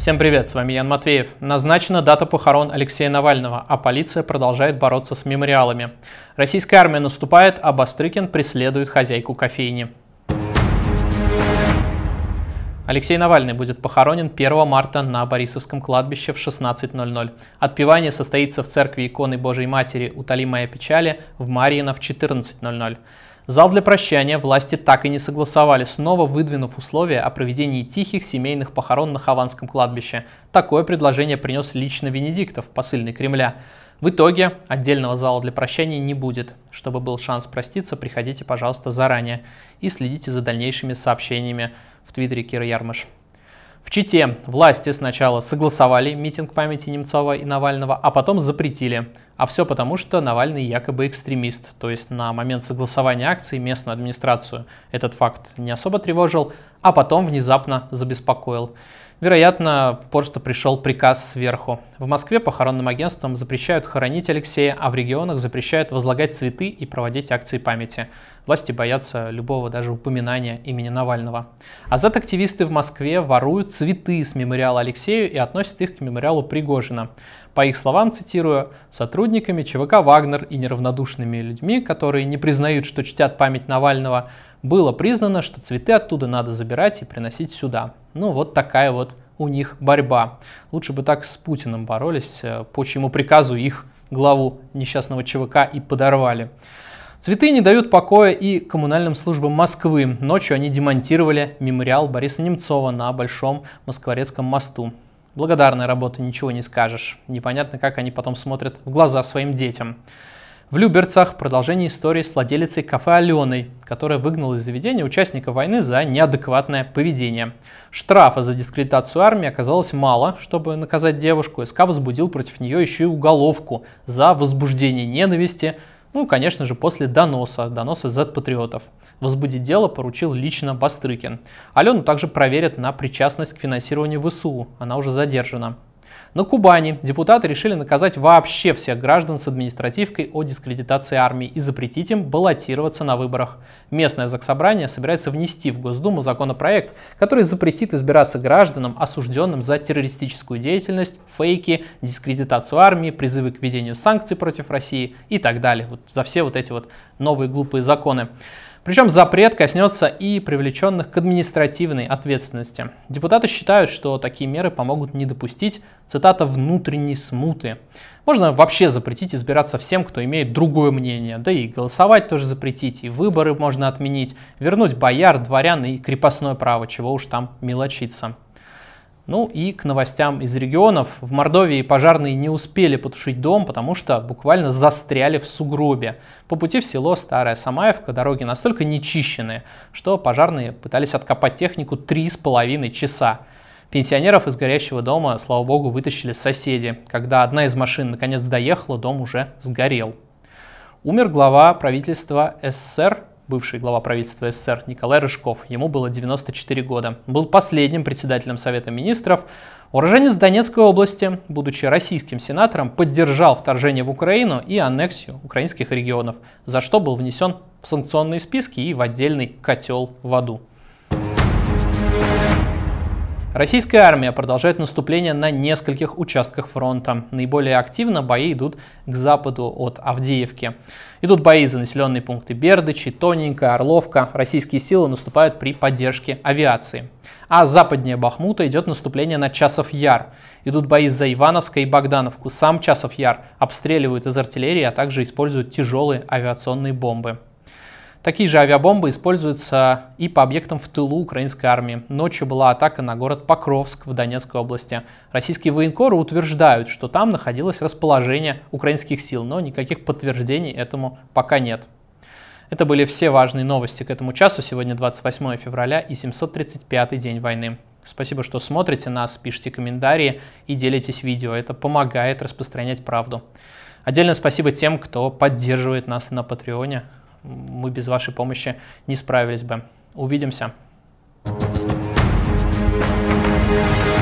Всем привет, с вами Ян Матвеев. Назначена дата похорон Алексея Навального, а полиция продолжает бороться с мемориалами. Российская армия наступает, а Бастрыкин преследует хозяйку кофейни. Алексей Навальный будет похоронен 1 марта на Борисовском кладбище в 16.00. Отпевание состоится в церкви иконы Божьей Матери «Утоли моя печали» в Марьино в 14.00. Зал для прощания власти так и не согласовали, снова выдвинув условия о проведении тихих семейных похорон на Хованском кладбище. Такое предложение принес лично Венедиктов, посыльный Кремля. В итоге отдельного зала для прощания не будет. Чтобы был шанс проститься, приходите, пожалуйста, заранее и следите за дальнейшими сообщениями в твиттере Кира Ярмаш. В Чите власти сначала согласовали митинг памяти Немцова и Навального, а потом запретили. А все потому, что Навальный якобы экстремист. То есть на момент согласования акции местную администрацию этот факт не особо тревожил, а потом внезапно забеспокоил. Вероятно, просто пришел приказ сверху. В Москве похоронным агентствам запрещают хоронить Алексея, а в регионах запрещают возлагать цветы и проводить акции памяти. Власти боятся любого даже упоминания имени Навального. А Азат-активисты в Москве воруют цветы с мемориала Алексею и относят их к мемориалу Пригожина по их словам, цитирую, сотрудниками ЧВК «Вагнер» и неравнодушными людьми, которые не признают, что чтят память Навального, было признано, что цветы оттуда надо забирать и приносить сюда. Ну вот такая вот у них борьба. Лучше бы так с Путиным боролись, э, по чьему приказу их главу несчастного ЧВК и подорвали. Цветы не дают покоя и коммунальным службам Москвы. Ночью они демонтировали мемориал Бориса Немцова на Большом Москворецком мосту. Благодарная работа, ничего не скажешь. Непонятно, как они потом смотрят в глаза своим детям. В Люберцах продолжение истории с владелицей кафе Аленой, которая выгнала из заведения участника войны за неадекватное поведение. Штрафа за дискредитацию армии оказалось мало, чтобы наказать девушку. СК возбудил против нее еще и уголовку за возбуждение ненависти, ну конечно же, после доноса, доноса Z-патриотов. Возбудить дело поручил лично Бастрыкин. Алену также проверят на причастность к финансированию ВСУ, она уже задержана. На Кубани депутаты решили наказать вообще всех граждан с административкой о дискредитации армии и запретить им баллотироваться на выборах. Местное заксобрание собирается внести в Госдуму законопроект, который запретит избираться гражданам, осужденным за террористическую деятельность, фейки, дискредитацию армии, призывы к введению санкций против России и так далее. Вот за все вот эти вот новые глупые законы. Причем запрет коснется и привлеченных к административной ответственности. Депутаты считают, что такие меры помогут не допустить, цитата, «внутренней смуты». Можно вообще запретить избираться всем, кто имеет другое мнение, да и голосовать тоже запретить, и выборы можно отменить, вернуть бояр, дворян и крепостное право, чего уж там мелочиться. Ну и к новостям из регионов. В Мордовии пожарные не успели потушить дом, потому что буквально застряли в сугробе. По пути в село Старая Самаевка дороги настолько нечищенные, что пожарные пытались откопать технику 3,5 часа. Пенсионеров из горящего дома, слава богу, вытащили соседи. Когда одна из машин наконец доехала, дом уже сгорел. Умер глава правительства СССР бывший глава правительства СССР Николай Рыжков. Ему было 94 года. Был последним председателем Совета министров. Уроженец Донецкой области, будучи российским сенатором, поддержал вторжение в Украину и аннексию украинских регионов, за что был внесен в санкционные списки и в отдельный котел в аду. Российская армия продолжает наступление на нескольких участках фронта. Наиболее активно бои идут к западу от Авдеевки. Идут бои за населенные пункты Бердычи, Тоненька, Орловка. Российские силы наступают при поддержке авиации. А западнее Бахмута идет наступление на Часов Яр. Идут бои за Ивановска и Богдановку. Сам Часов Яр обстреливают из артиллерии, а также используют тяжелые авиационные бомбы. Такие же авиабомбы используются и по объектам в тылу украинской армии. Ночью была атака на город Покровск в Донецкой области. Российские военкоры утверждают, что там находилось расположение украинских сил, но никаких подтверждений этому пока нет. Это были все важные новости к этому часу. Сегодня 28 февраля и 735 день войны. Спасибо, что смотрите нас, пишите комментарии и делитесь видео. Это помогает распространять правду. Отдельное спасибо тем, кто поддерживает нас на Патреоне мы без вашей помощи не справились бы. Увидимся. thank you